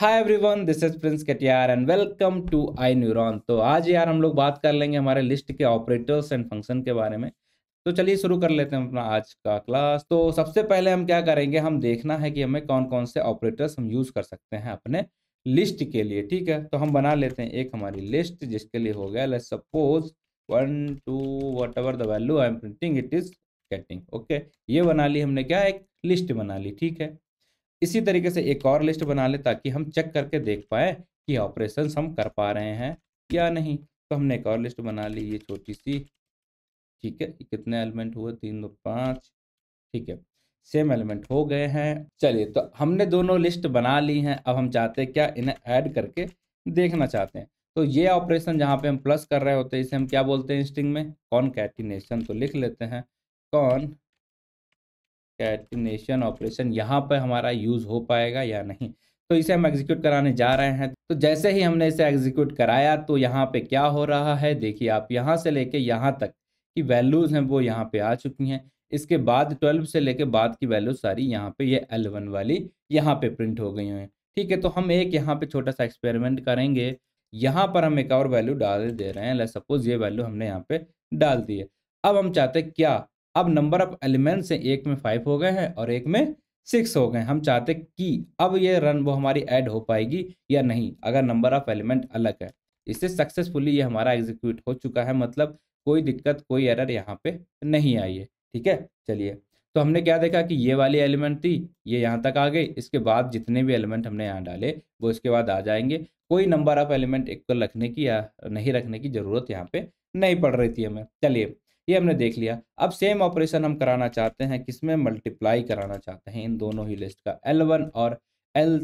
Hi everyone this is Prince Katiyar and welcome to I neuron तो आज यार हम लोग बात कर लेंगे हमारे लिस्ट के ऑपरेटर्स एंड फंक्शन के बारे में तो चलिए शुरू कर लेते हैं अपना आज का क्लास तो सबसे पहले हम क्या करेंगे हम देखना है कि हमें कौन कौन से ऑपरेटर्स हम यूज़ कर सकते हैं अपने लिस्ट के लिए ठीक है तो हम बना लेते हैं एक हमारी लिस्ट जिसके लिए हो गया let suppose one two whatever the value I am printing it is getting okay ये बना ली हमने क्या एक लिस्ट बना ली ठीक है इसी तरीके से एक और लिस्ट बना लें ताकि हम चेक करके देख पाए कि ऑपरेशन हम कर पा रहे हैं या नहीं तो हमने एक और लिस्ट बना ली ये छोटी सी ठीक है कितने एलिमेंट हुए तीन दो पाँच ठीक है सेम एलिमेंट हो गए हैं चलिए तो हमने दोनों लिस्ट बना ली हैं अब हम चाहते हैं क्या इन्हें ऐड करके देखना चाहते हैं तो ये ऑपरेशन जहाँ पे हम प्लस कर रहे होते हैं इसे हम क्या बोलते हैं स्ट्रिंग में कॉन्कैटिनेशन तो लिख लेते हैं कॉन कैटिनेशन ऑपरेशन यहाँ पर हमारा यूज़ हो पाएगा या नहीं तो इसे हम एग्जीक्यूट कराने जा रहे हैं तो जैसे ही हमने इसे एग्जीक्यूट कराया तो यहाँ पे क्या हो रहा है देखिए आप यहाँ से लेके यहाँ तक की वैल्यूज़ हैं वो यहाँ पे आ चुकी हैं इसके बाद ट्वेल्व से लेके बाद की वैल्यू सारी यहाँ पे ये एल वाली यहाँ पे प्रिंट हो गई हैं ठीक है तो हम एक यहाँ पे छोटा सा एक्सपेरिमेंट करेंगे यहाँ पर हम एक और वैल्यू डाल दे रहे हैं सपोज ये वैल्यू हमने यहाँ पे डाल दी है अब हम चाहते हैं क्या अब नंबर ऑफ एलिमेंट्स से एक में फाइव हो गए हैं और एक में सिक्स हो गए हम चाहते कि अब ये रन वो हमारी ऐड हो पाएगी या नहीं अगर नंबर ऑफ एलिमेंट अलग है इससे सक्सेसफुली ये हमारा एग्जीक्यूट हो चुका है मतलब कोई दिक्कत कोई एरर यहाँ पे नहीं आई है ठीक है चलिए तो हमने क्या देखा कि ये वाली एलिमेंट थी ये यहाँ तक आ गई इसके बाद जितने भी एलिमेंट हमने यहाँ डाले वो इसके बाद आ जाएंगे कोई नंबर ऑफ एलिमेंट एक को तो रखने की या नहीं रखने की ज़रूरत यहाँ पे नहीं पड़ रही थी हमें चलिए ये हमने देख लिया अब सेम ऑपरेशन हम कराना चाहते हैं किसमें मल्टीप्लाई कराना चाहते हैं इन दोनों ही लिस्ट का एल वन और एल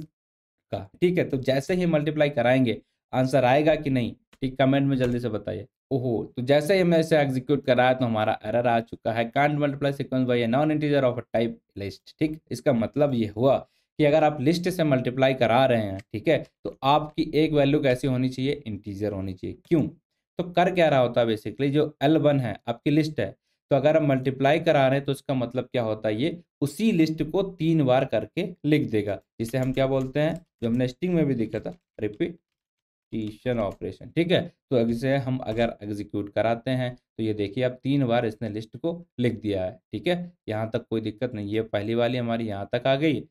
का ठीक है तो जैसे ही मल्टीप्लाई कराएंगे आंसर आएगा कि नहीं ठीक कमेंट में जल्दी से बताइए ओहो तो जैसे ही हमने इसे एग्जीक्यूट कराया तो हमारा एरर आ चुका है can't multiply sequence by a non integer of a type list ठीक इसका मतलब ये हुआ कि अगर आप लिस्ट से मल्टीप्लाई करा रहे हैं ठीक है तो आपकी एक वैल्यू कैसी होनी चाहिए इंटीजर होनी चाहिए क्यों तो कर क्या रहा होता है बेसिकली जो एल वन है आपकी लिस्ट है तो अगर हम मल्टीप्लाई करा रहे हैं तो इसका मतलब क्या होता है ये उसी लिस्ट को तीन बार करके लिख देगा जिसे हम क्या बोलते हैं जो हमने स्टिंग में भी देखा था रिपीटिशन ऑपरेशन ठीक है तो इसे हम अगर एग्जीक्यूट कराते हैं तो ये देखिए अब तीन बार इसने लिस्ट को लिख दिया है ठीक है यहाँ तक कोई दिक्कत नहीं ये पहली वाली हमारी यहाँ तक आ गई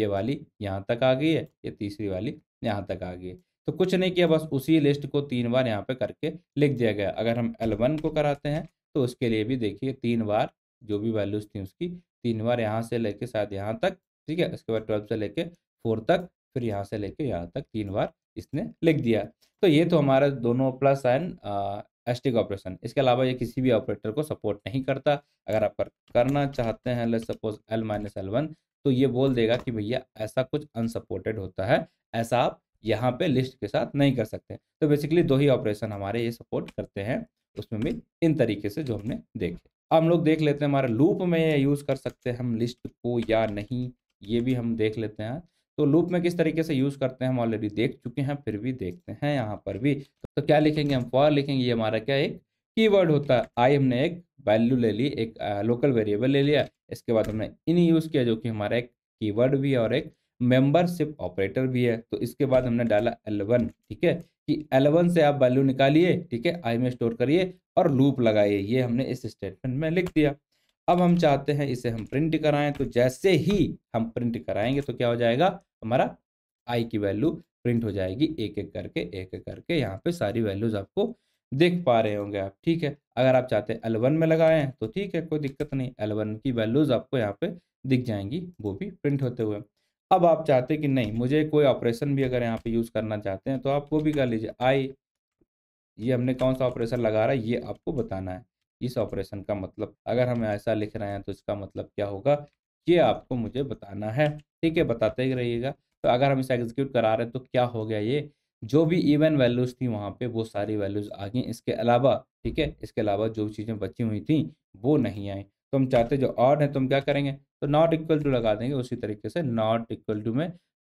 ये वाली यहाँ तक आ गई है ये तीसरी वाली यहाँ तक आ गई है तो कुछ नहीं किया बस उसी लिस्ट को तीन बार यहाँ पे करके लिख दिया गया अगर हम एल वन को कराते हैं तो उसके लिए भी देखिए तीन बार जो भी वैल्यूज थी उसकी तीन बार यहाँ से लेके शायद यहाँ तक ठीक है उसके बाद ट्वेल्व से लेके फोर तक फिर यहाँ से लेके यहाँ तक तीन बार इसने लिख दिया तो ये तो हमारा दोनों प्लस एंड एस्टिक ऑपरेशन इसके अलावा ये किसी भी ऑपरेटर को सपोर्ट नहीं करता अगर आप करना चाहते हैं let suppose L minus L one तो ये बोल देगा कि भैया ऐसा कुछ अनसपोर्टेड होता है ऐसा आप यहाँ पे लिस्ट के साथ नहीं कर सकते तो बेसिकली दो ही ऑपरेशन हमारे ये सपोर्ट करते हैं उसमें भी इन तरीके से जो हमने देखे अब हम लोग देख लेते हैं हमारे लूप में यूज़ कर सकते हैं हम लिस्ट को या नहीं ये भी हम देख लेते हैं तो लूप में किस तरीके से यूज़ करते हैं हम ऑलरेडी देख चुके हैं फिर भी देखते हैं यहाँ पर भी तो क्या लिखेंगे हम फॉर लिखेंगे ये हमारा क्या एक की होता है आई हमने एक वैल्यू ले ली एक लोकल वेरिएबल ले लिया इसके बाद हमने इन यूज़ किया जो कि हमारा एक की भी और एक मेंबरशिप ऑपरेटर भी है तो इसके बाद हमने डाला L1 ठीक है कि L1 से आप वैल्यू निकालिए ठीक है आई में स्टोर करिए और लूप लगाइए ये हमने इस स्टेटमेंट में लिख दिया अब हम चाहते हैं इसे हम प्रिंट कराएं तो जैसे ही हम प्रिंट कराएंगे तो क्या हो जाएगा हमारा आई की वैल्यू प्रिंट हो जाएगी एक एक करके एक एक करके यहाँ पे सारी वैल्यूज आपको देख पा रहे होंगे आप ठीक है अगर आप चाहते हैं एलेवन में लगाएं तो ठीक है कोई दिक्कत नहीं एलेवन की वैल्यूज आपको यहाँ पे दिख जाएंगी वो भी प्रिंट होते हुए अब आप चाहते कि नहीं मुझे कोई ऑपरेशन भी अगर यहाँ पे यूज़ करना चाहते हैं तो आप वो भी कर लीजिए आई ये हमने कौन सा ऑपरेशन लगा रहा है ये आपको बताना है इस ऑपरेशन का मतलब अगर हम ऐसा लिख रहे हैं तो इसका मतलब क्या होगा ये आपको मुझे बताना है ठीक है बताते ही रहिएगा तो अगर हम इसे एग्जीक्यूट करा रहे हैं तो क्या हो गया ये जो भी इवन वैल्यूज़ थी वहाँ पे वो सारी वैल्यूज़ आ गई इसके अलावा ठीक है इसके अलावा जो चीज़ें बची हुई थी वो नहीं आई तुम तो चाहते जो ऑड है तुम तो क्या करेंगे तो नॉट इक्वल टू लगा देंगे उसी तरीके से नॉट इक्वल टू में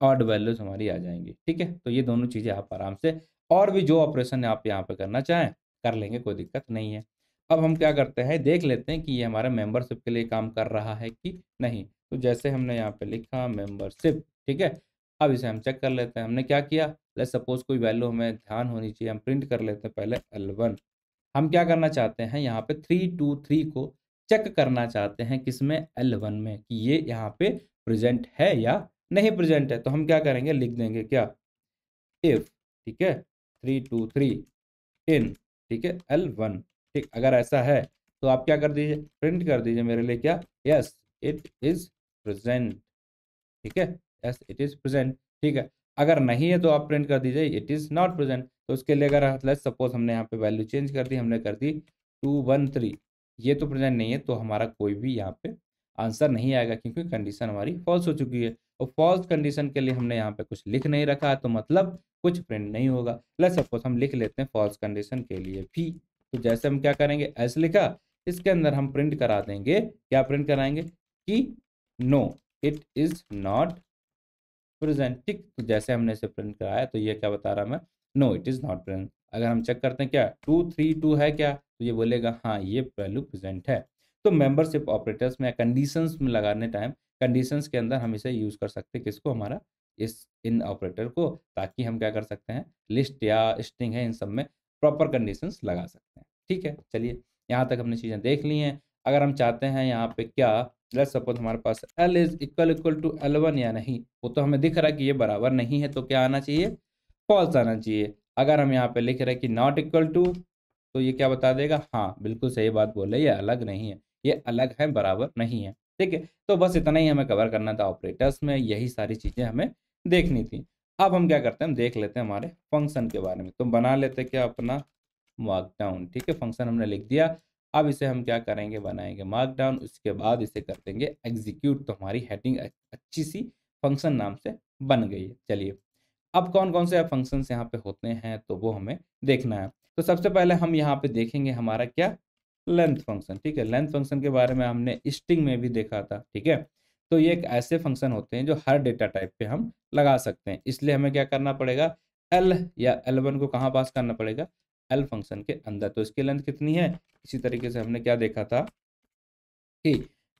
ऑड वैल्यूज हमारी आ जाएंगी ठीक है तो ये दोनों चीज़ें आप आराम से और भी जो ऑपरेशन आप यहाँ पे करना चाहें कर लेंगे कोई दिक्कत नहीं है अब हम क्या करते हैं देख लेते हैं कि ये हमारा मेंबरशिप के लिए काम कर रहा है कि नहीं तो जैसे हमने यहाँ पे लिखा मेंबरशिप ठीक है अब इसे हम चेक कर लेते हैं हमने क्या किया लेट सपोज कोई वैल्यू हमें ध्यान होनी चाहिए हम प्रिंट कर लेते हैं पहले एल हम क्या करना चाहते हैं यहाँ पे थ्री टू थ्री को चेक करना चाहते हैं किस में एल वन में कि ये यहाँ पे प्रेजेंट है या नहीं प्रेजेंट है तो हम क्या करेंगे लिख देंगे क्या इफ ठीक है थ्री टू थ्री इन ठीक है एल वन ठीक अगर ऐसा है तो आप क्या कर दीजिए प्रिंट कर दीजिए मेरे लिए क्या यस इट इज प्रेजेंट ठीक है यस इट इज प्रेजेंट ठीक है अगर नहीं है तो आप प्रिंट कर दीजिए इट इज नॉट प्रेजेंट तो उसके लिए अगर लेट्स सपोज हमने यहाँ पे वैल्यू चेंज कर दी हमने कर दी टू वन थ्री ये तो प्रेजेंट नहीं है तो हमारा कोई भी यहाँ पे आंसर नहीं आएगा क्योंकि कंडीशन हमारी फॉल्स हो चुकी है और तो फॉल्स कंडीशन के लिए हमने यहाँ पे कुछ लिख नहीं रखा तो मतलब कुछ प्रिंट नहीं होगा लेट सपोज हम लिख लेते हैं फॉल्स कंडीशन के लिए भी तो जैसे हम क्या करेंगे एस लिखा इसके अंदर हम प्रिंट करा देंगे क्या प्रिंट कराएंगे कि no it is not present ठीक तो जैसे हमने इसे प्रिंट कराया तो ये क्या बता रहा मैं no it is not present अगर हम चेक करते हैं क्या टू थ्री टू है क्या तो ये बोलेगा हाँ ये वैल्यू प्रेजेंट है तो मेंबरशिप ऑपरेटर्स में कंडीशंस में लगाने टाइम कंडीशंस के अंदर हम इसे यूज़ कर सकते हैं किसको हमारा इस इन ऑपरेटर को ताकि हम क्या कर सकते हैं लिस्ट या स्ट्रिंग है इन सब में प्रॉपर कंडीशंस लगा सकते हैं ठीक है चलिए यहाँ तक हमने चीज़ें देख ली हैं अगर हम चाहते हैं यहाँ पे क्या लेट सपोज हमारे पास L is equal equal to L one या नहीं वो तो हमें दिख रहा है कि ये बराबर नहीं है तो क्या आना चाहिए फॉल्स आना चाहिए अगर हम यहाँ पे लिख रहे कि नॉट इक्वल टू तो ये क्या बता देगा हाँ बिल्कुल सही बात बोले ये अलग नहीं है ये अलग है बराबर नहीं है ठीक है तो बस इतना ही हमें कवर करना था ऑपरेटर्स में यही सारी चीज़ें हमें देखनी थी अब हम क्या करते हैं हम देख लेते हैं हमारे फंक्शन के बारे में तो बना लेते क्या अपना मार्कडाउन ठीक है फंक्शन हमने लिख दिया अब इसे हम क्या करेंगे बनाएंगे मार्कडाउन उसके बाद इसे कर देंगे एग्जीक्यूट तो हमारी हेडिंग अच्छी सी फंक्शन नाम से बन गई है चलिए अब कौन कौन से फंक्शन यहाँ पे होते हैं तो वो हमें देखना है तो सबसे पहले हम यहाँ पे देखेंगे हमारा क्या लेंथ फंक्शन ठीक है लेंथ फंक्शन के बारे में हमने स्ट्रिंग में भी देखा था ठीक है तो ये एक ऐसे फंक्शन होते हैं जो हर डेटा टाइप पे हम लगा सकते हैं इसलिए हमें क्या करना पड़ेगा एल या एल वन को कहाँ पास करना पड़ेगा एल फंक्शन के अंदर तो इसकी लेंथ कितनी है इसी तरीके से हमने क्या देखा था कि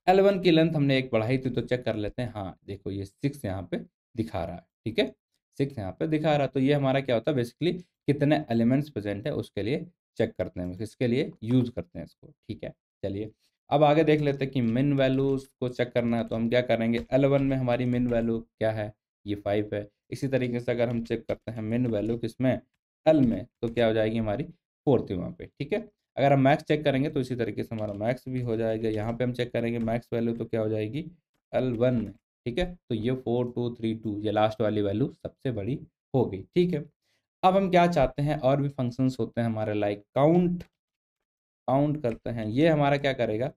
एल वन की लेंथ हमने एक बढ़ाई थी तो चेक कर लेते हैं हाँ देखो ये सिक्स यहाँ पे दिखा रहा है ठीक है सिक्स यहाँ पे दिखा रहा तो ये हमारा क्या होता है बेसिकली कितने एलिमेंट्स प्रेजेंट है उसके लिए चेक करते हैं इसके लिए यूज़ करते हैं इसको ठीक है चलिए अब आगे देख लेते हैं कि मिन वैल्यूज को चेक करना है तो हम क्या करेंगे एल वन में हमारी मिन वैल्यू क्या है ये फाइव है इसी तरीके से अगर हम चेक करते हैं मिन वैल्यू किसमें एल में तो क्या हो जाएगी हमारी फोर्थ वहाँ पे ठीक है अगर हम मैक्स चेक करेंगे तो इसी तरीके से हमारा मैक्स भी हो जाएगा यहाँ पे हम चेक करेंगे मैक्स वैल्यू तो क्या हो जाएगी एल वन में ठीक है तो ये फोर टू थ्री टू ये लास्ट वाली वैल्यू सबसे बड़ी हो गई ठीक है अब हम क्या चाहते हैं और भी फंक्शंस होते हैं हमारे लाइक काउंट काउंट करते हैं ये हमारा क्या करेगा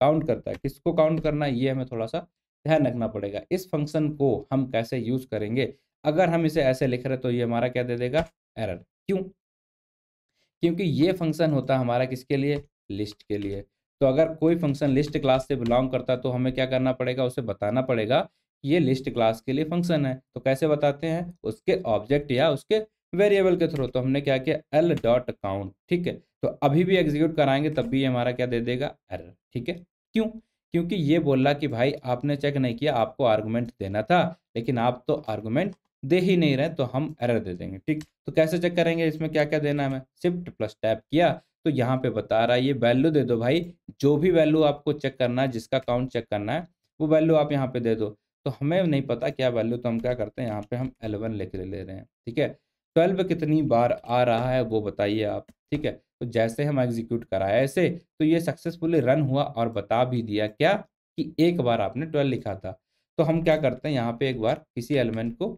काउंट करता है किसको काउंट करना है ये हमें थोड़ा सा ध्यान रखना पड़ेगा इस फंक्शन को हम कैसे यूज करेंगे अगर हम इसे ऐसे लिख रहे तो ये हमारा क्या दे देगा एरर क्यों क्योंकि ये फंक्शन होता है हमारा किसके लिए लिस्ट के लिए तो अगर कोई फंक्शन लिस्ट क्लास से बिलोंग करता है तो हमें क्या करना पड़ेगा उसे बताना पड़ेगा कि ये लिस्ट क्लास के लिए फंक्शन है तो कैसे बताते हैं उसके ऑब्जेक्ट या उसके वेरिएबल के थ्रू तो हमने क्या किया एल डॉट काउंट ठीक है तो अभी भी एग्जीक्यूट कराएंगे तब भी ये हमारा क्या दे देगा एरर ठीक है क्यों क्योंकि ये बोल रहा कि भाई आपने चेक नहीं किया आपको आर्गूमेंट देना था लेकिन आप तो आर्गूमेंट दे ही नहीं रहे तो हम एरर दे देंगे ठीक तो कैसे चेक करेंगे इसमें क्या क्या देना है हमें शिफ्ट प्लस टैप किया तो यहाँ पे बता रहा है ये वैल्यू दे दो भाई जो भी वैल्यू आपको चेक करना है जिसका काउंट चेक करना है वो वैल्यू आप यहाँ पे दे दो तो हमें नहीं हम्म। पता क्या वैल्यू तो हम क्या करते हैं यहाँ पे हम एलेवन लिख ले रहे हैं ठीक है ट्वेल्व कितनी बार आ रहा है वो बताइए आप ठीक है तो जैसे हम एग्जीक्यूट कराया ऐसे तो ये सक्सेसफुली रन हुआ और बता भी दिया क्या कि एक बार आपने ट्वेल्व लिखा था तो हम क्या करते हैं यहाँ पे एक बार किसी एलिमेंट को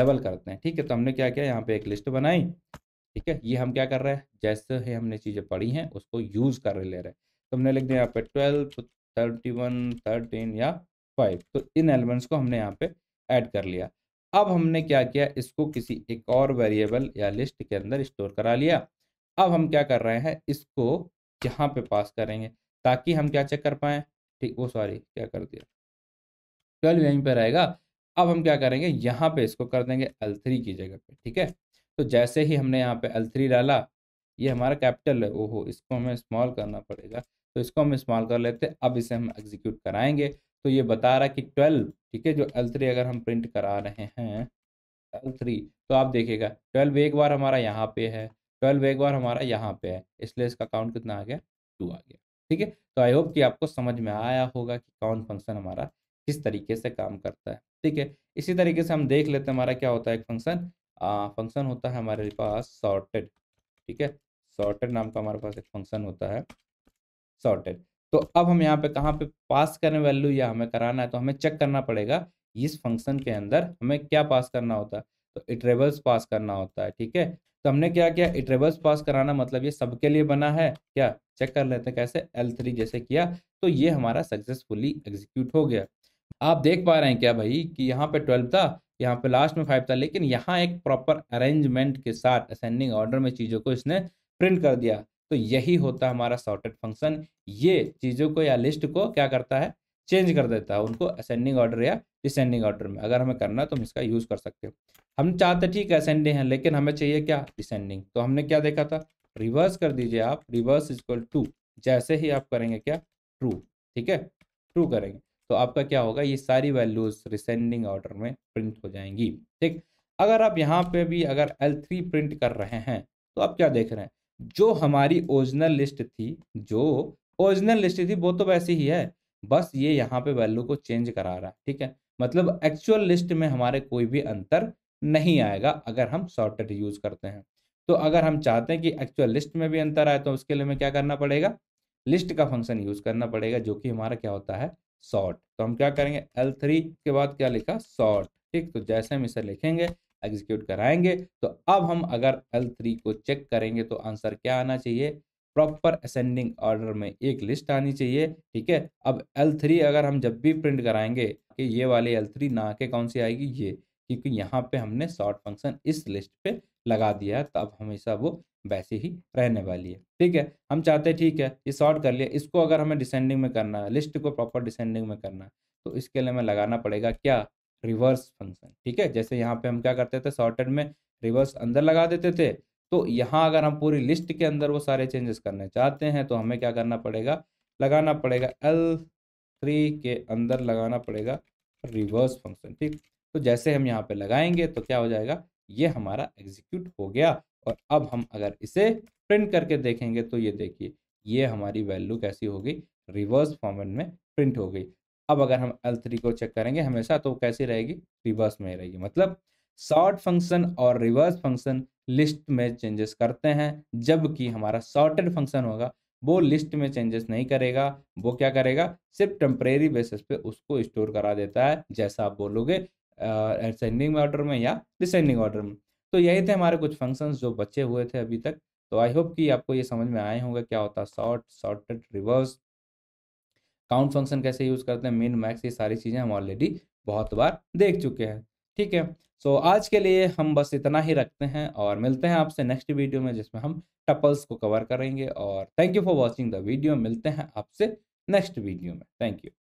डबल करते हैं ठीक है तो हमने क्या किया यहाँ पे एक लिस्ट बनाई ठीक है ये हम क्या कर रहे हैं जैसे है हमने चीज़ें पढ़ी हैं उसको यूज़ कर ले रहे हैं तो हमने लिख दिया यहाँ पे ट्वेल्व थर्टी वन थर्टीन या फाइव तो इन एलिमेंट्स को हमने यहाँ पे ऐड कर लिया अब हमने क्या किया इसको किसी एक और वेरिएबल या लिस्ट के अंदर स्टोर करा लिया अब हम क्या कर रहे हैं इसको यहाँ पे पास करेंगे ताकि हम क्या चेक कर पाएँ ठीक वो सॉरी क्या कर दिया ट्वेल्व यहीं पर रहेगा अब हम क्या करेंगे यहाँ पे इसको कर देंगे एल थ्री की जगह पे ठीक है तो जैसे ही हमने यहाँ पे एल थ्री डाला ये हमारा कैपिटल है ओहो इसको हमें स्मॉल करना पड़ेगा तो इसको हम स्मॉल कर लेते हैं अब इसे हम एग्जीक्यूट कराएंगे तो ये बता रहा कि ट्वेल्व ठीक है जो एल थ्री अगर हम प्रिंट करा रहे हैं एल थ्री तो आप देखिएगा ट्वेल्व एक बार हमारा यहाँ पे है ट्वेल्व एक बार हमारा यहाँ पे है इसलिए इसका काउंट कितना आ गया टू आ गया ठीक है तो आई होप कि आपको समझ में आया होगा कि कौन फंक्शन हमारा किस तरीके से काम करता है ठीक है इसी तरीके से हम देख लेते हैं हमारा क्या होता है एक फंक्शन फंक्शन होता है हमारे पास सॉर्टेड ठीक है सॉर्टेड नाम का हमारे पास एक फंक्शन होता है सॉर्टेड तो अब हम यहाँ पे कहाँ पे पास करें वैल्यू या हमें कराना है तो हमें चेक करना पड़ेगा इस फंक्शन के अंदर हमें क्या पास करना होता है तो इटरेबल्स पास करना होता है ठीक है तो हमने क्या किया इटरेबल्स पास कराना मतलब ये सबके लिए बना है क्या चेक कर लेते हैं कैसे एल थ्री जैसे किया तो ये हमारा सक्सेसफुली एग्जीक्यूट हो गया आप देख पा रहे हैं क्या भाई कि यहाँ पे ट्वेल्व था यहाँ पे लास्ट में फाइव था लेकिन यहाँ एक प्रॉपर अरेंजमेंट के साथ असेंडिंग ऑर्डर में चीज़ों को इसने प्रिंट कर दिया तो यही होता हमारा सॉर्टेड फंक्शन ये चीज़ों को या लिस्ट को क्या करता है चेंज कर देता है उनको असेंडिंग ऑर्डर या डिसेंडिंग ऑर्डर में अगर हमें करना है तो हम इसका यूज़ कर सकते हो हम चाहते ठीक है असेंडिंग है लेकिन हमें चाहिए क्या डिसेंडिंग तो हमने क्या देखा था रिवर्स कर दीजिए आप रिवर्स इज इजक्वल टू जैसे ही आप करेंगे क्या ट्रू ठीक है ट्रू करेंगे तो आपका क्या होगा ये सारी वैल्यूज रिसेंडिंग ऑर्डर में प्रिंट हो जाएंगी ठीक अगर आप यहाँ पे भी अगर L3 प्रिंट कर रहे हैं तो आप क्या देख रहे हैं जो हमारी ओरिजिनल लिस्ट थी जो ओरिजिनल लिस्ट थी वो तो वैसी ही है बस ये यहाँ पे वैल्यू को चेंज करा रहा है ठीक है मतलब एक्चुअल लिस्ट में हमारे कोई भी अंतर नहीं आएगा अगर हम सॉर्टेड यूज़ करते हैं तो अगर हम चाहते हैं कि एक्चुअल लिस्ट में भी अंतर आए तो उसके लिए हमें क्या करना पड़ेगा लिस्ट का फंक्शन यूज़ करना पड़ेगा जो कि हमारा क्या होता है शॉर्ट तो हम क्या करेंगे एल थ्री के बाद क्या लिखा शॉर्ट ठीक तो जैसे हम इसे लिखेंगे एग्जीक्यूट कराएंगे तो अब हम अगर एल थ्री को चेक करेंगे तो आंसर क्या आना चाहिए प्रॉपर असेंडिंग ऑर्डर में एक लिस्ट आनी चाहिए ठीक है अब एल थ्री अगर हम जब भी प्रिंट कराएंगे कि ये वाली एल थ्री ना के कौन सी आएगी ये क्योंकि यहाँ पे हमने शॉर्ट फंक्शन इस लिस्ट पे लगा दिया है तो अब हमेशा वो वैसे ही रहने वाली है ठीक है हम चाहते हैं ठीक है ये शॉर्ट कर लिया इसको अगर हमें डिसेंडिंग में करना है लिस्ट को प्रॉपर डिसेंडिंग में करना है तो इसके लिए हमें लगाना पड़ेगा क्या रिवर्स फंक्शन ठीक है जैसे यहाँ पे हम क्या करते थे शॉर्टेड में रिवर्स अंदर लगा देते थे तो यहाँ अगर हम पूरी लिस्ट के अंदर वो सारे चेंजेस करने चाहते हैं तो हमें क्या करना पड़ेगा लगाना पड़ेगा एल थ्री के अंदर लगाना पड़ेगा रिवर्स फंक्शन ठीक तो जैसे हम यहाँ पे लगाएंगे तो क्या हो जाएगा ये हमारा एग्जीक्यूट हो गया और अब हम अगर इसे प्रिंट करके देखेंगे तो ये देखिए ये हमारी वैल्यू कैसी हो गई रिवर्स फॉर्मेट में प्रिंट हो गई अब अगर हम एल थ्री को चेक करेंगे हमेशा तो कैसी रहेगी रिवर्स में रहेगी मतलब शॉर्ट फंक्शन और रिवर्स फंक्शन लिस्ट में चेंजेस करते हैं जबकि हमारा शॉर्टेड फंक्शन होगा वो लिस्ट में चेंजेस नहीं करेगा वो क्या करेगा सिर्फ टेम्परेरी बेसिस पे उसको स्टोर करा देता है जैसा आप बोलोगे असेंडिंग ऑर्डर में या डिसेंडिंग ऑर्डर में तो यही थे हमारे कुछ फंक्शंस जो बचे हुए थे अभी तक तो आई होप कि आपको ये समझ में आए होंगे क्या होता है sort sorted reverse count function कैसे यूज़ करते हैं मिन मैक्स ये सारी चीज़ें हम ऑलरेडी बहुत बार देख चुके हैं ठीक है सो so, आज के लिए हम बस इतना ही रखते हैं और मिलते हैं आपसे नेक्स्ट वीडियो में जिसमें हम टपल्स को कवर करेंगे और thank you for watching the video मिलते हैं आपसे नेक्स्ट वीडियो में थैंक यू